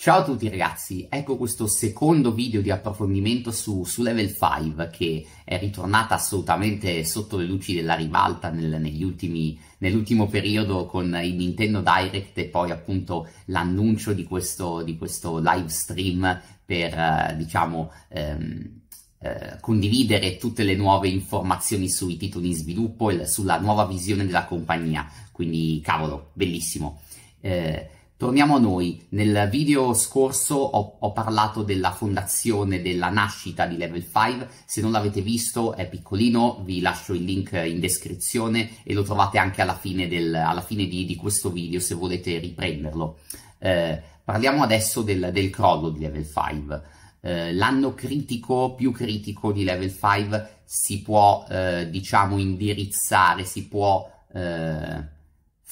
Ciao a tutti ragazzi, ecco questo secondo video di approfondimento su, su Level 5 che è ritornata assolutamente sotto le luci della ribalta nel, nell'ultimo periodo con il Nintendo Direct e poi appunto l'annuncio di, di questo, live stream per eh, diciamo ehm, eh, condividere tutte le nuove informazioni sui titoli in sviluppo e sulla nuova visione della compagnia, quindi cavolo, bellissimo. Eh, Torniamo a noi, nel video scorso ho, ho, parlato della fondazione della nascita di Level 5, se non l'avete visto è piccolino, vi lascio il link in descrizione e lo trovate anche alla fine, del, alla fine di, di, questo video se volete riprenderlo. Eh, parliamo adesso del, del, crollo di Level 5. Eh, l'anno critico, più critico di Level 5 si può, eh, diciamo, indirizzare, si può eh,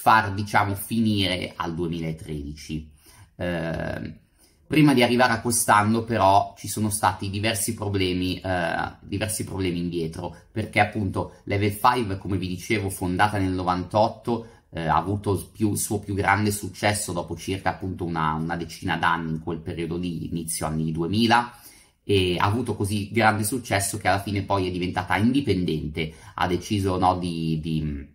far, diciamo, finire al 2013. Eh, prima di arrivare a quest'anno però ci sono stati diversi problemi, eh, diversi problemi indietro, perché appunto Level 5, come vi dicevo, fondata nel 98, eh, ha avuto il più, suo più grande successo dopo circa appunto una, una decina d'anni in quel periodo di inizio anni 2000, e ha avuto così grande successo che alla fine poi è diventata indipendente, ha deciso no, di, di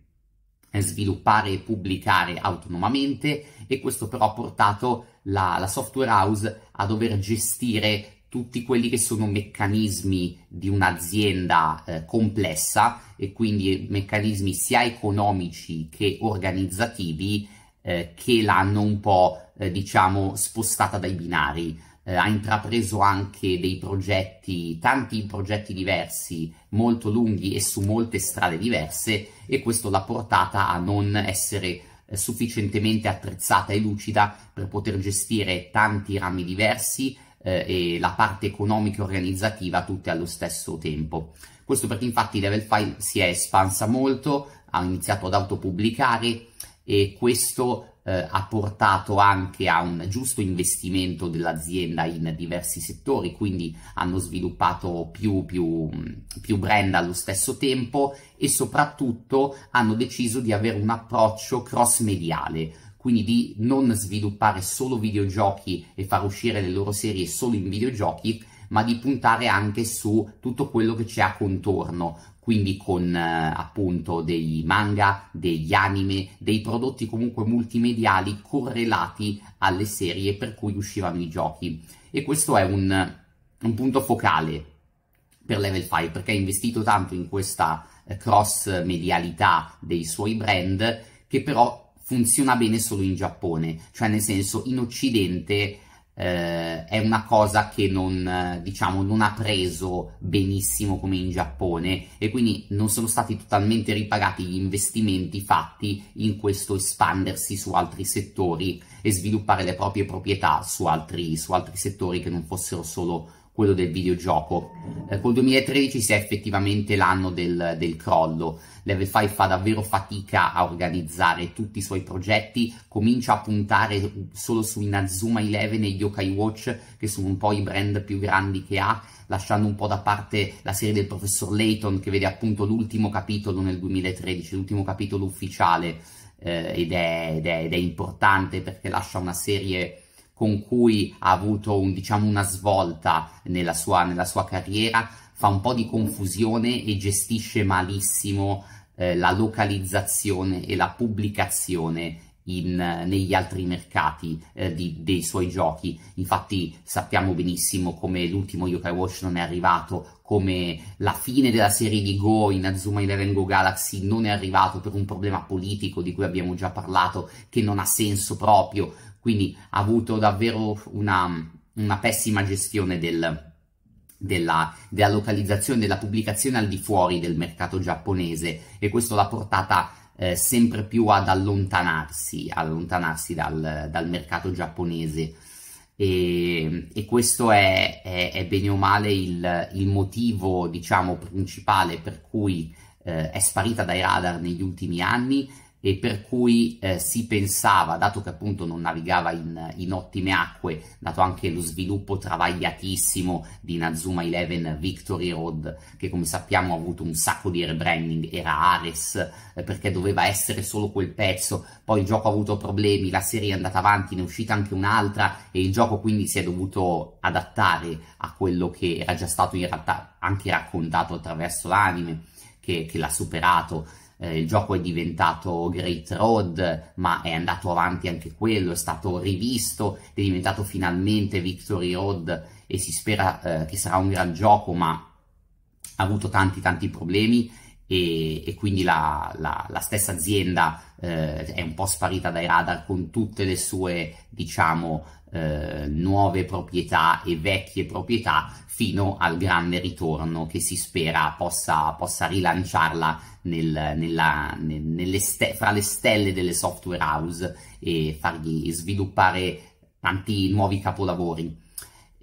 eh, sviluppare e pubblicare autonomamente e questo però ha portato la, la software house a dover gestire tutti quelli che sono meccanismi di un'azienda eh, complessa e quindi meccanismi sia economici che organizzativi eh, che l'hanno un po' eh, diciamo spostata dai binari eh, ha intrapreso anche dei progetti, tanti progetti diversi, molto lunghi e su molte strade diverse e questo l'ha portata a non essere eh, sufficientemente attrezzata e lucida per poter gestire tanti rami diversi eh, e la parte economica e organizzativa tutte allo stesso tempo. Questo perché infatti Level 5 si è espansa molto, ha iniziato ad autopubblicare e questo eh, ha portato anche a un giusto investimento dell'azienda in diversi settori, quindi hanno sviluppato più, più, più brand allo stesso tempo e soprattutto hanno deciso di avere un approccio cross-mediale, quindi di non sviluppare solo videogiochi e far uscire le loro serie solo in videogiochi, ma di puntare anche su tutto quello che c'è a contorno, quindi con eh, appunto dei manga, degli anime, dei prodotti comunque multimediali correlati alle serie per cui uscivano i giochi. E questo è un, un punto focale per Level 5 perché ha investito tanto in questa eh, cross medialità dei suoi brand che però funziona bene solo in Giappone, cioè nel senso in Occidente eh, è una cosa che non, eh, diciamo, non ha preso benissimo come in Giappone e quindi non sono stati totalmente ripagati gli investimenti fatti in questo espandersi su altri settori e sviluppare le proprie proprietà su altri, su altri settori che non fossero solo quello del videogioco. Eh, col 2013 si è effettivamente l'anno del, del, crollo. Level 5 fa davvero fatica a organizzare tutti i suoi progetti, comincia a puntare solo su Inazuma 11 e Yokai Watch, che sono un po' i brand più grandi che ha, lasciando un po' da parte la serie del professor Layton, che vede appunto l'ultimo capitolo nel 2013, l'ultimo capitolo ufficiale, eh, ed, è, ed, è, ed, è, importante perché lascia una serie con cui ha avuto un, diciamo, una svolta nella sua, nella sua carriera, fa un po' di confusione e gestisce malissimo eh, la localizzazione e la pubblicazione in, negli altri mercati eh, di, dei suoi giochi. Infatti sappiamo benissimo come l'ultimo Yokai Watch non è arrivato, come la fine della serie di Go in Azuma Eleven Go Galaxy non è arrivato per un problema politico di cui abbiamo già parlato, che non ha senso proprio, quindi ha avuto davvero una, una pessima gestione del, della, della, localizzazione, della pubblicazione al di fuori del mercato giapponese e questo l'ha portata eh, sempre più ad allontanarsi, allontanarsi dal, dal mercato giapponese. E, e, questo è, è, è, bene o male il, il motivo diciamo, principale per cui eh, è sparita dai radar negli ultimi anni e per cui eh, si pensava, dato che appunto non navigava in, in, ottime acque, dato anche lo sviluppo travagliatissimo di Nazuma 11 Victory Road, che come sappiamo ha avuto un sacco di rebranding, era Ares, eh, perché doveva essere solo quel pezzo, poi il gioco ha avuto problemi, la serie è andata avanti, ne è uscita anche un'altra e il gioco quindi si è dovuto adattare a quello che era già stato in realtà anche raccontato attraverso l'anime, che, che l'ha superato eh, il gioco è diventato Great Road, ma è andato avanti anche quello, è stato rivisto, è diventato finalmente Victory Road e si spera eh, che sarà un gran gioco, ma ha avuto tanti tanti problemi e, e quindi la, la, la, stessa azienda eh, è un po' sparita dai radar con tutte le sue, diciamo, eh, nuove proprietà e vecchie proprietà fino al grande ritorno che si spera possa, possa rilanciarla nel, nella, nel, ste, fra le stelle delle software house e fargli sviluppare tanti nuovi capolavori.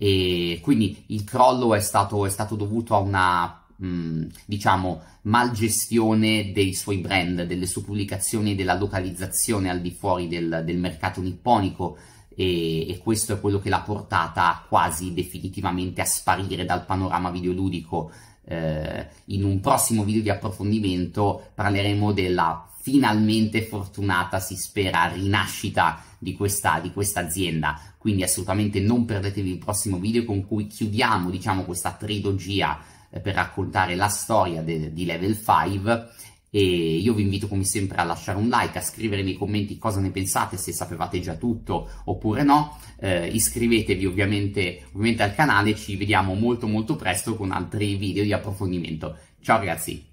E quindi il crollo è stato, è stato dovuto a una mh, mm, diciamo, malgestione dei suoi brand, delle sue pubblicazioni, e della localizzazione al di fuori del, del mercato nipponico e, e, questo è quello che l'ha portata quasi definitivamente a sparire dal panorama videoludico. Eh, in un prossimo video di approfondimento parleremo della finalmente fortunata, si spera, rinascita di questa, di questa, azienda. Quindi assolutamente non perdetevi il prossimo video con cui chiudiamo, diciamo, questa trilogia eh, per raccontare la storia de, di Level 5 e io vi invito come sempre a lasciare un like, a scrivere nei commenti cosa ne pensate, se sapevate già tutto oppure no, eh, iscrivetevi ovviamente, ovviamente al canale, ci vediamo molto molto presto con altri video di approfondimento. Ciao ragazzi!